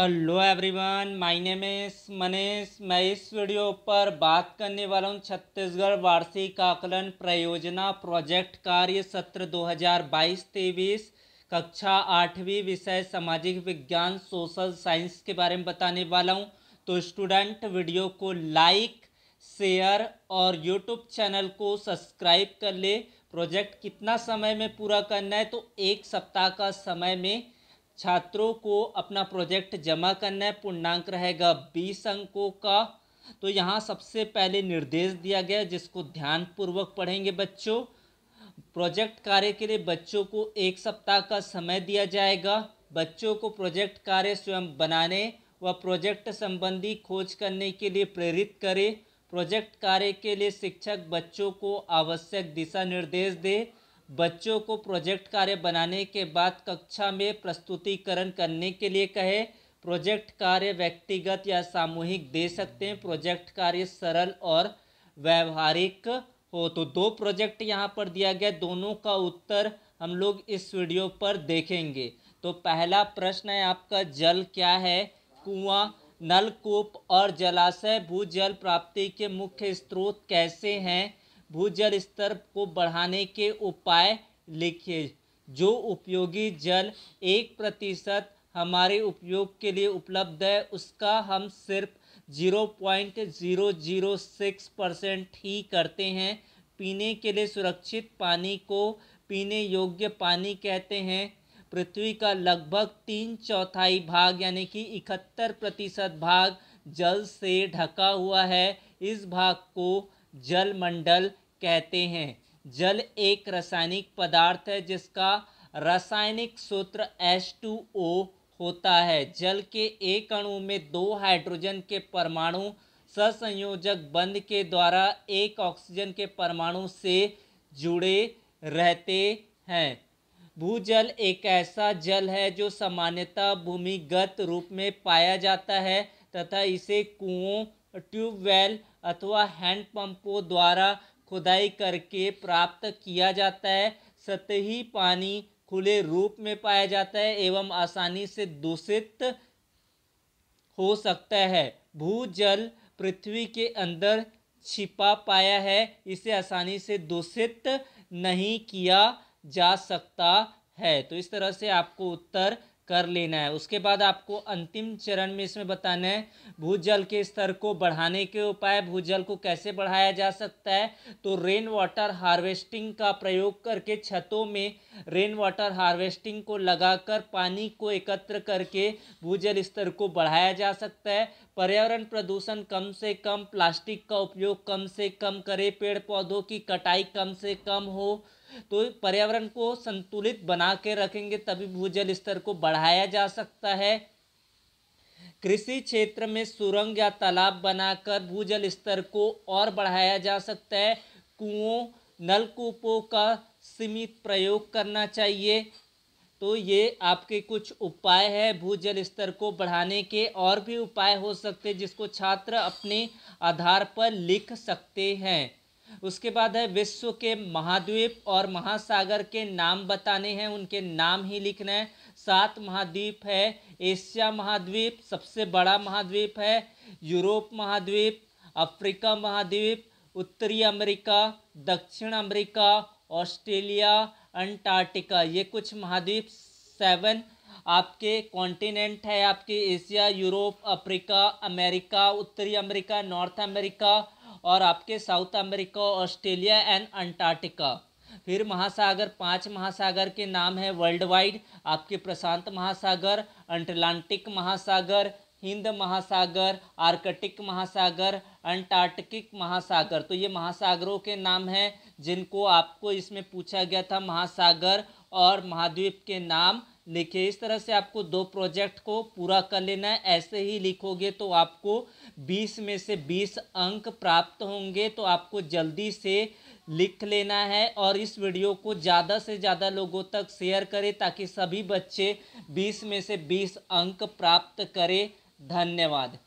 hello everyone my name इस मनीष मैं इस वीडियो पर बात करने वाला हूँ छत्तीसगढ़ वार्षिक आकलन प्रयोजना प्रोजेक्ट कार्य सत्र 2022-23 कक्षा आठवीं विषय सामाजिक विज्ञान सोशल साइंस के बारे में बताने वाला हूँ तो स्टूडेंट वीडियो को लाइक शेयर और यूट्यूब चैनल को सब्सक्राइब कर ले प्रोजेक्ट कितना समय में पूरा करना है तो एक सप्ताह का समय में छात्रों को अपना प्रोजेक्ट जमा करना है पूर्णांक रहेगा बीस अंकों का तो यहाँ सबसे पहले निर्देश दिया गया जिसको ध्यानपूर्वक पढ़ेंगे बच्चों प्रोजेक्ट कार्य के लिए बच्चों को एक सप्ताह का समय दिया जाएगा बच्चों को प्रोजेक्ट कार्य स्वयं बनाने व प्रोजेक्ट संबंधी खोज करने के लिए प्रेरित करें प्रोजेक्ट कार्य के लिए शिक्षक बच्चों को आवश्यक दिशा निर्देश दे बच्चों को प्रोजेक्ट कार्य बनाने के बाद कक्षा में प्रस्तुतिकरण करने के लिए कहे प्रोजेक्ट कार्य व्यक्तिगत या सामूहिक दे सकते हैं प्रोजेक्ट कार्य सरल और व्यवहारिक हो तो दो प्रोजेक्ट यहाँ पर दिया गया दोनों का उत्तर हम लोग इस वीडियो पर देखेंगे तो पहला प्रश्न है आपका जल क्या है कुआं नलकूप और जलाशय भूजल प्राप्ति के मुख्य स्रोत कैसे हैं भूजल स्तर को बढ़ाने के उपाय लिखिए जो उपयोगी जल एक प्रतिशत हमारे उपयोग के लिए उपलब्ध है उसका हम सिर्फ zero point zero zero six percent ही करते हैं पीने के लिए सुरक्षित पानी को पीने योग्य पानी कहते हैं पृथ्वी का लगभग तीन चौथाई भाग यानी कि इकहत्तर प्रतिशत भाग जल से ढका हुआ है इस भाग को जलमंडल कहते हैं जल एक रासायनिक पदार्थ है जिसका रासायनिक सूत्र H2O होता है जल के एक अणु में दो हाइड्रोजन के परमाणु ससंयोजक बंध के द्वारा एक ऑक्सीजन के परमाणु से जुड़े रहते हैं भूजल एक ऐसा जल है जो सामान्यतः भूमिगत रूप में पाया जाता है तथा इसे कुओं ट्यूबवेल अथवा हैंडपम्पों द्वारा खुदाई करके प्राप्त किया जाता है सतही पानी खुले रूप में पाया जाता है एवं आसानी से दूषित हो सकता है भूजल पृथ्वी के अंदर छिपा पाया है इसे आसानी से दूषित नहीं किया जा सकता है तो इस तरह से आपको उत्तर कर लेना है उसके बाद आपको अंतिम चरण में इसमें बताना है भूजल के स्तर को बढ़ाने के उपाय भूजल को कैसे बढ़ाया जा सकता है तो रेन वाटर हार्वेस्टिंग का प्रयोग करके छतों में रेन वाटर हार्वेस्टिंग को लगाकर पानी को एकत्र करके भूजल स्तर को बढ़ाया जा सकता है पर्यावरण प्रदूषण कम से कम प्लास्टिक का उपयोग कम से कम करें पेड़ पौधों की कटाई कम से कम हो तो पर्यावरण को संतुलित बना के रखेंगे तभी भूजल स्तर को बढ़ाया जा सकता है कृषि क्षेत्र में सुरंग या तालाब बनाकर भूजल स्तर को और बढ़ाया जा सकता है कुओं नलकूपों का सीमित प्रयोग करना चाहिए तो ये आपके कुछ उपाय है भूजल स्तर को बढ़ाने के और भी उपाय हो सकते हैं जिसको छात्र अपने आधार पर लिख सकते हैं उसके बाद है विश्व के महाद्वीप और महासागर के नाम बताने हैं उनके नाम ही लिखना है सात महाद्वीप है एशिया महाद्वीप सबसे बड़ा महाद्वीप है यूरोप महाद्वीप अफ्रीका महाद्वीप उत्तरी अमेरिका दक्षिण अमेरिका ऑस्ट्रेलिया अंटार्कटिका ये कुछ महाद्वीप सेवन आपके कॉन्टिनेंट है आपके एशिया यूरोप अफ्रीका अमेरिका उत्तरी अमेरिका नॉर्थ अमेरिका और आपके South America Australia and Antarctica फिर महासागर पांच महासागर के नाम है वर्ल्ड वाइड आपके प्रशांत महासागर अंटलांटिक महासागर हिंद महासागर आर्कटिक महासागर अंटार्कटिक महासागर तो ये महासागरों के नाम हैं जिनको आपको इसमें पूछा गया था महासागर और महाद्वीप के नाम लिखे इस तरह से आपको दो प्रोजेक्ट को पूरा कर लेना है ऐसे ही लिखोगे तो आपको 20 में से 20 अंक प्राप्त होंगे तो आपको जल्दी से लिख लेना है और इस वीडियो को ज़्यादा से ज़्यादा लोगों तक शेयर करें ताकि सभी बच्चे 20 में से 20 अंक प्राप्त करें धन्यवाद